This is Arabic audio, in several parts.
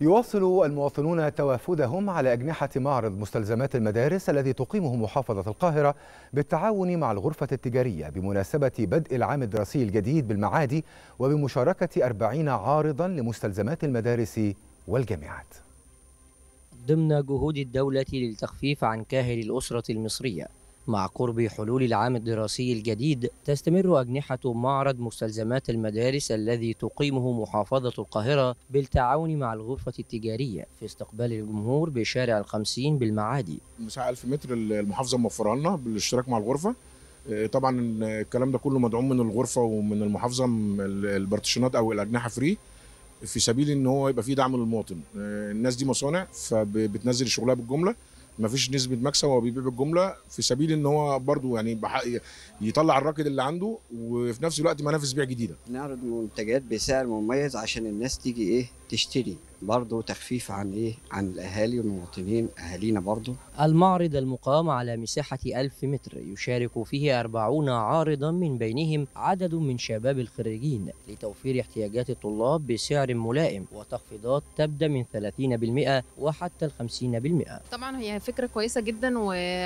يواصل المواطنون توافدهم على أجنحة معرض مستلزمات المدارس الذي تقيمه محافظة القاهرة بالتعاون مع الغرفة التجارية بمناسبة بدء العام الدراسي الجديد بالمعادي وبمشاركة 40 عارضا لمستلزمات المدارس والجامعات ضمن جهود الدولة للتخفيف عن كاهل الأسرة المصرية مع قرب حلول العام الدراسي الجديد تستمر أجنحة معرض مستلزمات المدارس الذي تقيمه محافظة القاهرة بالتعاون مع الغرفة التجارية في استقبال الجمهور بشارع الخمسين بالمعادي المساحة 1000 متر المحافظة موفرها لنا بالاشتراك مع الغرفة آه، طبعا الكلام ده كله مدعوم من الغرفة ومن المحافظة البرتشنات أو الأجنحة فري في سبيل ان هو يبقى فيه دعم للمواطن آه، الناس دي مصانع فبتنزل شغلها بالجمله مفيش نسبه مكسب هو بيبيع بالجمله في سبيل ان هو برضه يعني يطلع الراكد اللي عنده وفي نفس الوقت منافس بيع جديده نعرض منتجات بسعر مميز عشان الناس تيجي ايه تشتري برضه تخفيف عن ايه عن الاهالي والمواطنين اهالينا برضه المعرض المقام على مساحه 1000 متر يشارك فيه 40 عارضا من بينهم عدد من شباب الخريجين لتوفير احتياجات الطلاب بسعر ملائم وتخفيضات تبدا من 30% وحتى ال 50% طبعا هي فكره كويسه جدا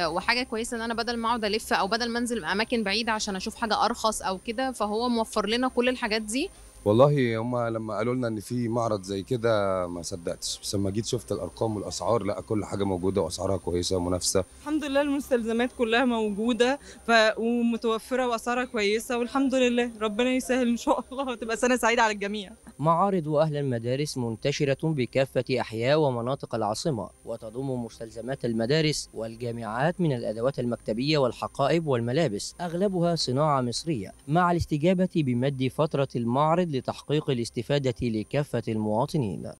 وحاجه كويسه ان انا بدل ما اقعد الف او بدل ما انزل اماكن بعيده عشان اشوف حاجه ارخص او كده فهو موفر لنا كل الحاجات دي والله هم لما قالوا لنا ان في معرض زي كده ما صدقتش بس لما جيت شفت الارقام والاسعار لا كل حاجه موجوده واسعارها كويسه ومنافسه الحمد لله المستلزمات كلها موجوده ف... ومتوفره واسعارها كويسه والحمد لله ربنا يسهل ان شاء الله وتبقى سنه سعيده على الجميع معارض وأهل المدارس منتشرة بكافة أحياء ومناطق العاصمة وتضم مستلزمات المدارس والجامعات من الأدوات المكتبية والحقائب والملابس أغلبها صناعة مصرية مع الاستجابة بمد فترة المعرض لتحقيق الاستفادة لكافة المواطنين